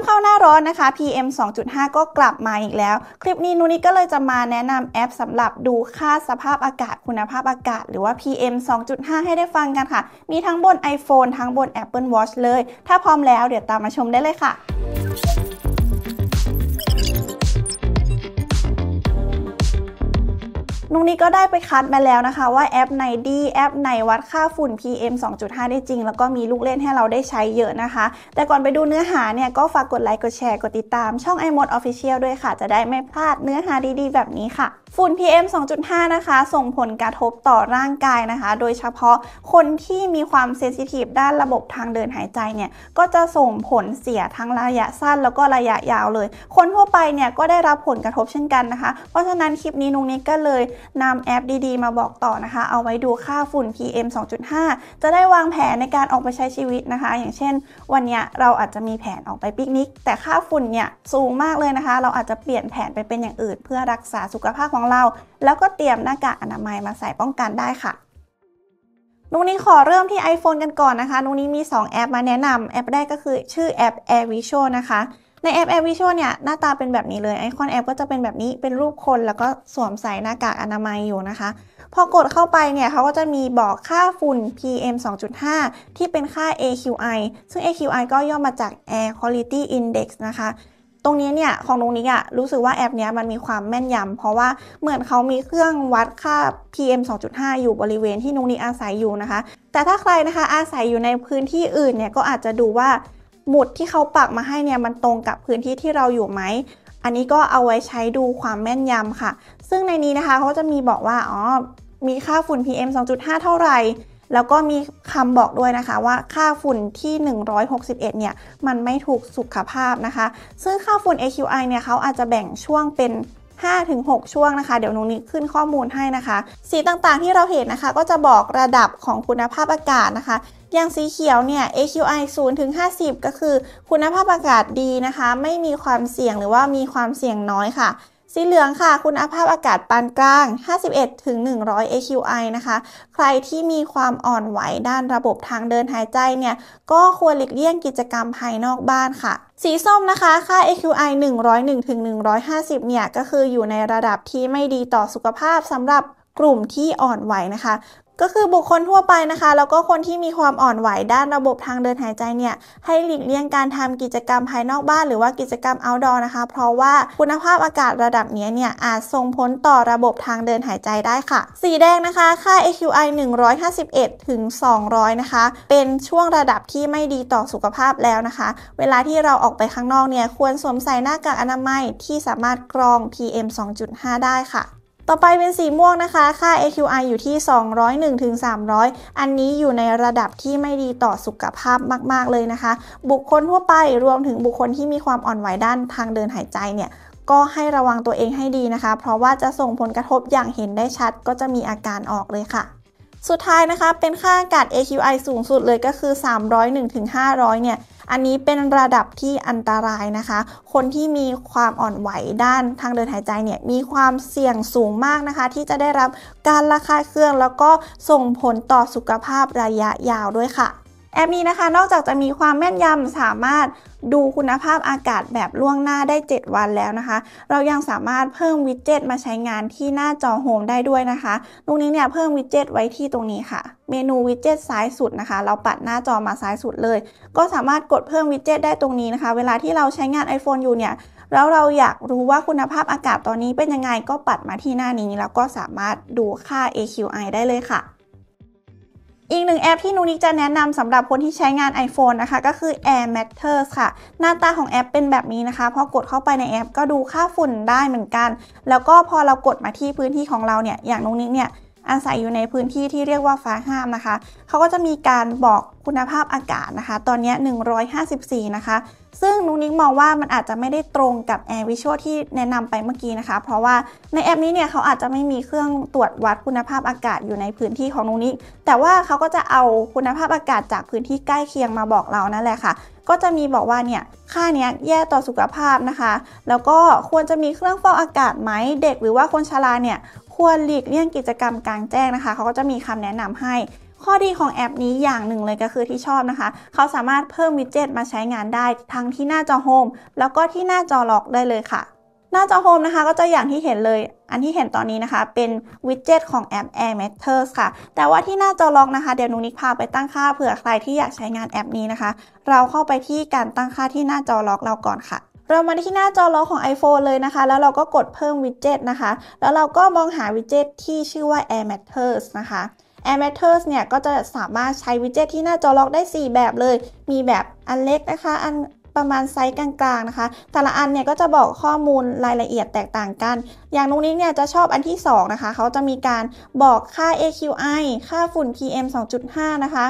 มเข้าหน้าร้อนนะคะ PM 2.5 ก็กลับมาอีกแล้ว คลิปนี้นุนี่ก็เลยจะมาแนะนำแอปสำหรับดูค่าสภาพอากาศ คุณภาพอากาศ หรือว่า PM 2.5 ให้ได้ฟังกันค่ะ มีทั้งบน iPhone ทั้งบน Apple Watch เลย ถ้าพร้อมแล้วเดี๋ยวตามมาชมได้เลยค่ะนุ่งนี้ก็ได้ไปคัดมาแล้วนะคะ ว่าแอปไหนดี แอปไหนวัดค่าฝุ่น PM 2.5 ได้จริง แล้วก็มีลูกเล่นให้เราได้ใช้เยอะนะคะ แต่ก่อนไปดูเนื้อหาเนี่ยก็ฝากกดไลค์กดแชร์กดติดตามช่อง i m o d Official ด้วยค่ะจะได้ไม่พลาดเนื้อหาดีๆ แบบนี้ค่ะฝุ่น PM 2.5 นะคะ ส่งผลกระทบต่อร่างกายนะคะ โดยเฉพาะคนที่มีความเซนซิทีฟด้านระบบทางเดินหายใจเนี่ยก็จะส่งผลเสียทั้งระยะสั้นแล้วก็ระยะยาวเลย คนทั่วไปเนี่ยก็ได้รับผลกระทบเช่นกันนะคะเพราะฉะนั้นคลิปนี้นุงนี้ก็เลยนำแอปดีๆ มาบอกต่อนะคะ เอาไว้ดูค่าฝุ่น PM 2.5 จะได้วางแผนในการออกไปใช้ชีวิตนะคะ อย่างเช่นวันนี้เราอาจจะมีแผนออกไปปิกนิก แต่ค่าฝุ่นเนี่ย สูงมากเลยนะคะ เราอาจจะเปลี่ยนแผนไปเป็นอย่างอื่นเพื่อรักษาสุขภาพของเรา แล้วก็เตรียมหน้ากากอนามัยมาใส่ป้องกันได้ค่ะนูนี้ขอเริ่มที่ iPhone กันก่อนนะคะนูนี้มี2แอปมาแนะนำแอปแรกก็คือชื่อแอป Air Visual นะคะในแอปแอปวิช a l เนี่ย หน้าตาเป็นแบบนี้เลยไอคอนแอปก็จะเป็นแบบนี้เป็นรูปคนแล้วก็สวมใส่หน้ากากอนามัยอยู่นะคะ พอกดเข้าไปเนี่ยเขาก็จะมีบอกค่าฝุ่น PM 2.5 ที่เป็นค่า AQI ซึ่ง AQI ก็ย่อมาจาก Air Quality Index นะคะ ตรงนี้เนี่ย ของตรงนี้อะรู้สึกว่าแอปเนี้ยมันมีความแม่นยำเพราะว่าเหมือนเขามีเครื่องวัดค่า PM 2.5 อยู่บริเวณที่นุ้งนี้อาศัยอยู่นะคะ แต่ถ้าใครนะคะอาศัยอยู่ในพื้นที่อื่นเนี่ยก็อาจจะดูว่าหมุดที่เขาปักมาให้เนี่ยมันตรงกับพื้นที่ที่เราอยู่ไหม อันนี้ก็เอาไว้ใช้ดูความแม่นยำค่ะ ซึ่งในนี้นะคะเขาจะมีบอกว่า อ๋อ มีค่าฝุ่น PM 2.5 เท่าไหร่แล้วก็มีคำบอกด้วยนะคะว่าค่าฝุ่นที่ 161เนี่ยมันไม่ถูกสุขภาพนะคะ ซึ่งค่าฝุ่น AQI เนี่ยเขาอาจจะแบ่งช่วงเป็น 5-6 ช่วงนะคะ เดี๋ยวนุ้นี้ขึ้นข้อมูลให้นะคะ สีต่างๆที่เราเห็นนะคะ ก็จะบอกระดับของคุณภาพอากาศนะคะอย่างสีเขียวเนี่ย AQI 0ถึง50 ก็คือคุณภาพอากาศดีนะคะ ไม่มีความเสี่ยงหรือว่ามีความเสี่ยงน้อยค่ะ สีเหลืองค่ะ คุณภาพอากาศปานกลาง 51ถึง100 AQI นะคะใครที่มีความอ่อนไหวด้านระบบทางเดินหายใจเนี่ยก็ควรหลีกเลี่ยงกิจกรรมภายนอกบ้านค่ะ สีส้มนะคะค่า AQI 101ถึง150 เนี่ยก็คืออยู่ในระดับที่ไม่ดีต่อสุขภาพสำหรับกลุ่มที่อ่อนไหวนะคะก็คือบุคคลทั่วไปนะคะ แล้วก็คนที่มีความอ่อนไหวด้านระบบทางเดินหายใจเนี่ย ให้หลีกเลี่ยงการทำกิจกรรมภายนอกบ้านหรือว่ากิจกรรมเอาดอ o นะคะ เพราะว่าคุณภาพอากาศระดับนี้เนี่ยอาจส่งผลต่อระบบทางเดินหายใจได้ค่ะสีแดงนะคะ ค่า AQI 151ถึง200 นะคะ เป็นช่วงระดับที่ไม่ดีต่อสุขภาพแล้วนะคะ เวลาที่เราออกไปข้างนอกเนี่ยควรสวมใส่หน้ากากอนามัยที่สามารถกรอง PM 2.5 ได้ค่ะต่อไปเป็นสีม่วงนะคะ ค่า AQI อยู่ที่ 201 300 อันนี้อยู่ในระดับที่ไม่ดีต่อสุขภาพมาก ๆเลยนะคะ บุคคลทั่วไปรวมถึงบุคคลที่มีความอ่อนไหวด้านทางเดินหายใจเนี่ย ก็ให้ระวังตัวเองให้ดีนะคะ เพราะว่าจะส่งผลกระทบอย่างเห็นได้ชัดก็จะมีอาการออกเลยค่ะ สุดท้ายนะคะเป็นค่าอากาศ AQI สูงสุดเลยก็คือ 301-500 เนี่ยอันนี้เป็นระดับที่อันตรายนะคะ คนที่มีความอ่อนไหวด้านทางเดินหายใจเนี่ย มีความเสี่ยงสูงมากนะคะ ที่จะได้รับการระคายเคืองแล้วก็ส่งผลต่อสุขภาพระยะยาวด้วยค่ะแอปนี้นะคะนอกจากจะมีความแม่นยำสามารถดูคุณภาพอากาศแบบล่วงหน้าได้ 7 วันแล้วนะคะ เรายังสามารถเพิ่มวิดเจ็ตมาใช้งานที่หน้าจอโฮมได้ด้วยนะคะตรงนี้เนี่ยเพิ่มวิดเจ็ตไว้ที่ตรงนี้ค่ะ เมนูวิดเจ็ตซ้ายสุดนะคะ เราปัดหน้าจอมาซ้ายสุดเลย ก็สามารถกดเพิ่มวิดเจ็ตได้ตรงนี้นะคะ เวลาที่เราใช้งาน iPhone อยู่เนี่ยแล้วเราอยากรู้ว่าคุณภาพอากาศตอนนี้เป็นยังไง ก็ปัดมาที่หน้านี้ แล้วก็สามารถดูค่า AQI ได้เลยค่ะอีกหนึ่งแอปที่นูนิกจะแนะนำสำหรับคนที่ใช้งาน iPhone นะคะ ก็คือ Air Matters ค่ะ หน้าตาของแอปเป็นแบบนี้นะคะพอกดเข้าไปในแอปก็ดูค่าฝุ่นได้เหมือนกัน แล้วก็พอเรากดมาที่พื้นที่ของเราเนี่ย อย่างนูนิกเนี่ยอาศัยอยู่ในพื้นที่ที่เรียกว่าฟ้าห้ามนะคะ เขาก็จะมีการบอกคุณภาพอากาศนะคะ ตอนนี้154 นะคะ ซึ่งนุ้งนิ้งมองว่ามันอาจจะไม่ได้ตรงกับแอร์วิชวลที่แนะนำไปเมื่อกี้นะคะ เพราะว่าในแอปนี้เนี่ยเขาอาจจะไม่มีเครื่องตรวจวัดคุณภาพอากาศอยู่ในพื้นที่ของนุ้งนิ้งแต่ว่าเขาก็จะเอาคุณภาพอากาศจากพื้นที่ใกล้เคียงมาบอกเรานั่นแหละค่ะก็จะมีบอกว่าเนี่ยค่าเนี้ยแย่ต่อสุขภาพนะคะ แล้วก็ควรจะมีเครื่องฟอกอากาศไหมเด็กหรือว่าคนชราเนี่ย ควรหลีกเลี่ยงกิจกรรมกลางแจ้งนะคะเขาก็จะมีคำแนะนำให้ ข้อดีของแอปนี้อย่างหนึ่งเลยก็คือที่ชอบนะคะเขาสามารถเพิ่มวิดเจ็ตมาใช้งานได้ทั้งที่หน้าจอโฮม แล้วก็ที่หน้าจอล็อกได้เลยค่ะหน้าจอโฮมนะคะก็จะอย่างที่เห็นเลยอันที่เห็นตอนนี้นะคะเป็น วิดเจ็ตของแอป Air Matters ค่ะ แต่ว่าที่หน้าจอล็อกนะคะเดี๋ยวนุนิกพาไปตั้งค่าเผื่อใครที่อยากใช้งานแอปนี้นะคะ เราเข้าไปที่การตั้งค่าที่หน้าจอล็อกเราก่อนค่ะ เรามาที่หน้าจอล็อกของ iPhone เลยนะคะ แล้วเราก็กดเพิ่มวิดเจ็ตนะคะ แล้วเราก็มองหาวิดเจ็ตที่ชื่อว่า Air Matters นะคะ Air Matters เนี่ยก็จะสามารถใช้วิดเจ็ตที่หน้าจอล็อกได้ 4 แบบเลย มีแบบอันเล็กนะคะอันประมาณไซส์กลางๆนะคะ แต่ละอันเนี่ยก็จะบอกข้อมูลรายละเอียดแตกต่างกัน อย่างนุ้นิ้งเนี่ยจะชอบอันที่2นะคะ เขาจะมีการบอกค่า AQI ค่าฝุ่น PM 2.5 นะคะ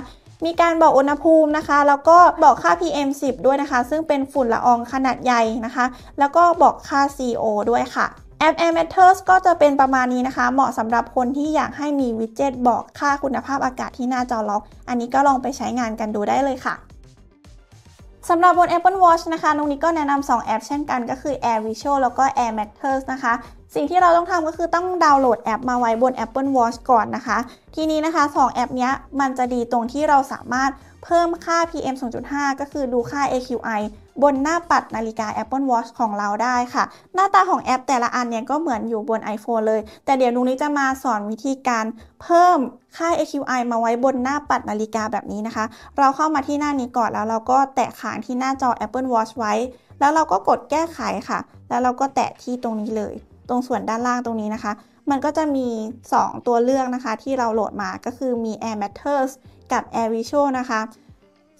มีการบอกอุณหภูมินะคะ แล้วก็บอกค่า PM 10 ด้วยนะคะ ซึ่งเป็นฝุ่นละอองขนาดใหญ่นะคะ แล้วก็บอกค่า CO ด้วยค่ะแอป Air Matters ก็จะเป็นประมาณนี้นะคะ เหมาะสำหรับคนที่อยากให้มีวิดเจ็ตบอกค่าคุณภาพอากาศที่หน้าจอล็อก อันนี้ก็ลองไปใช้งานกันดูได้เลยค่ะสำหรับบน Apple Watch นะคะ ตรงนี้ก็แนะนำ2แอปเช่นกันก็คือ Air Visual แล้วก็ Air Matters นะคะสิ่งที่เราต้องทำก็คือต้องดาวน์โหลดแอปมาไว้บน Apple Watch ก่อนนะคะ ทีนี้นะคะ 2 แอปนี้มันจะดีตรงที่เราสามารถเพิ่มค่า PM 2.5 ก็คือดูค่า AQI บนหน้าปัดนาฬิกา Apple Watch ของเราได้ค่ะ หน้าตาของแอปแต่ละอันเนี่ยก็เหมือนอยู่บน iPhone เลย แต่เดี๋ยวนุ้นี้จะมาสอนวิธีการเพิ่มค่า AQI มาไว้บนหน้าปัดนาฬิกาแบบนี้นะคะ เราเข้ามาที่หน้านี้ก่อนแล้ว เราก็แตะค้างที่หน้าจอ Apple Watch ไว้ แล้วเราก็กดแก้ไขค่ะ แล้วเราก็แตะที่ตรงนี้เลยตรงส่วนด้านล่างตรงนี้นะคะ มันก็จะมี 2 ตัวเลือกนะคะที่เราโหลดมาก็คือมี Air Matters กับ Air Visual นะคะ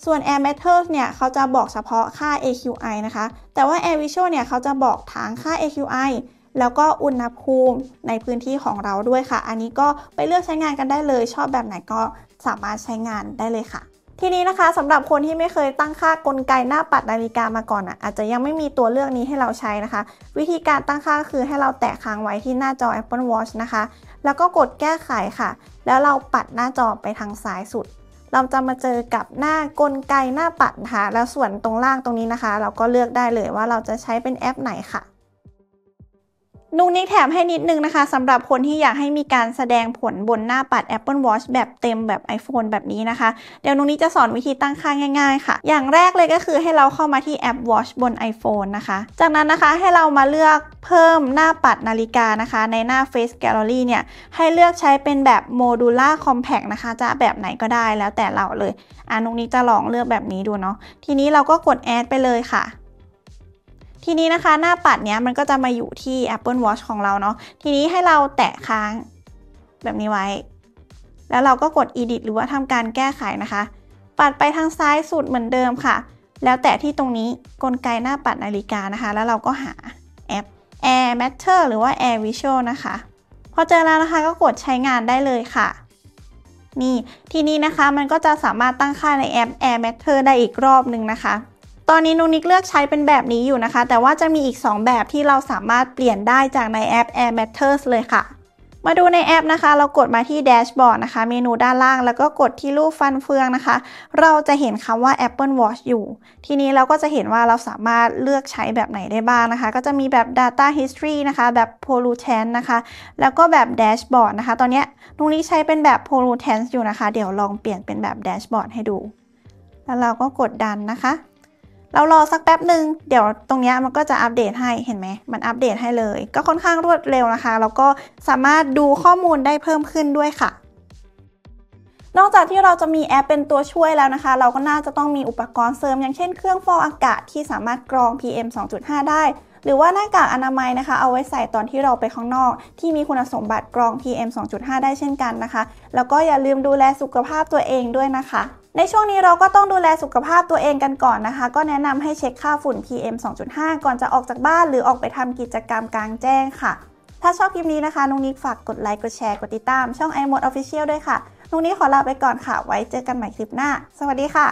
ส่วน Air Matters เนี่ย เขาจะบอกเฉพาะค่า AQI นะคะ แต่ว่า Air Visual เนี่ย เขาจะบอกทั้งค่า AQI แล้วก็อุณหภูมิในพื้นที่ของเราด้วยค่ะ อันนี้ก็ไปเลือกใช้งานกันได้เลย ชอบแบบไหนก็สามารถใช้งานได้เลยค่ะทีนี้นะคะสำหรับคนที่ไม่เคยตั้งค่ากลไกหน้าปัดนาฬิกามาก่อนอ่ะ อาจจะยังไม่มีตัวเลือกนี้ให้เราใช้นะคะ วิธีการตั้งค่าคือให้เราแตะค้างไว้ที่หน้าจอ Apple Watch นะคะ แล้วก็กดแก้ไขค่ะแล้วเราปัดหน้าจอไปทางซ้ายสุด เราจะมาเจอกับหน้ากลไกหน้าปัดนะคะแล้วส่วนตรงล่างตรงนี้นะคะ เราก็เลือกได้เลยว่าเราจะใช้เป็นแอปไหนค่ะนุกนิกแถมให้นิดนึงนะคะสำหรับคนที่อยากให้มีการแสดงผลบนหน้าปัด Apple Watch แบบเต็มแบบ iPhone แบบนี้นะคะ เดี๋ยวนุกนิกจะสอนวิธีตั้งค่าง่ายๆค่ะ อย่างแรกเลยก็คือให้เราเข้ามาที่แอป Watch บน iPhone นะคะ จากนั้นนะคะให้เรามาเลือกเพิ่มหน้าปัดนาฬิกานะคะ ในหน้า Face Gallery เนี่ย ให้เลือกใช้เป็นแบบ Modular Compact นะคะ จะแบบไหนก็ได้แล้วแต่เราเลยอ่ะนุกนิกจะลองเลือกแบบนี้ดูเนาะทีนี้เราก็กด Add ไปเลยค่ะทีนี้นะคะหน้าปัดเนี้ยมันก็จะมาอยู่ที่ Apple Watch ของเราเนาะทีนี้ให้เราแตะค้างแบบนี้ไว้ แล้วเราก็กด edit หรือว่าทำการแก้ไขนะคะปัดไปทางซ้ายสุด เหมือนเดิมค่ะ แล้วแตะที่ตรงนี้กลไกหน้าปัดนาฬิกานะคะ แล้วเราก็หาแอป Air Matter หรือว่า Air Visual นะคะ พอเจอแล้วนะคะก็กดใช้งานได้เลยค่ะ นี่ทีนี้นะคะมันก็จะสามารถตั้งค่าในแอป Air Matter ได้อีกรอบหนึ่งนะคะตอนนี้นุนิกเลือกใช้เป็นแบบนี้อยู่นะคะ แต่ว่าจะมีอีก 2 แบบที่เราสามารถเปลี่ยนได้จากในแอป Air Matters เลยค่ะ มาดูในแอปนะคะ เรากดมาที่แดชบอร์ดนะคะ เมนูด้านล่างแล้วก็กดที่รูปฟันเฟืองนะคะ เราจะเห็นคำว่า Apple Watch อยู่ ทีนี้เราก็จะเห็นว่าเราสามารถเลือกใช้แบบไหนได้บ้างนะคะ ก็จะมีแบบ Data History นะคะ แบบ Pollution นะคะ แล้วก็แบบแดชบอร์ดนะคะ ตอนนี้นุนิกใช้เป็นแบบ Pollution อยู่นะคะ เดี๋ยวลองเปลี่ยนเป็นแบบแดชบอร์ดให้ดู แล้วเราก็กดดันนะคะเรารอสักแป๊บหนึ่งเดี๋ยวตรงนี้มันก็จะอัปเดตให้เห็นไหม มันอัปเดตให้เลย ก็ค่อนข้างรวดเร็วนะคะแล้วก็สามารถดูข้อมูลได้เพิ่มขึ้นด้วยค่ะ นอกจากที่เราจะมีแอปเป็นตัวช่วยแล้วนะคะ เราก็น่าจะต้องมีอุปกรณ์เสริมอย่างเช่นเครื่องฟอกอากาศที่สามารถกรอง PM 2.5 ได้ หรือว่าหน้ากากอนามัยนะคะ เอาไว้ใส่ตอนที่เราไปข้างนอก ที่มีคุณสมบัติกรอง PM 2.5 ได้เช่นกันนะคะ แล้วก็อย่าลืมดูแลสุขภาพตัวเองด้วยนะคะในช่วงนี้เราก็ต้องดูแลสุขภาพตัวเองกันก่อนนะคะ ก็แนะนำให้เช็คค่าฝุ่น PM 2.5 ก่อนจะออกจากบ้าน หรือออกไปทำกิจกรรมกลางแจ้งค่ะ ถ้าชอบคลิปนี้นะคะนุ้งนิกฝากกดไลค์กดแชร์กดติดตาม ช่อง i m o d Official ด้วยค่ะนุ้งนิกขอลาไปก่อนค่ะ ไว้เจอกันใหม่คลิปหน้า สวัสดีค่ะ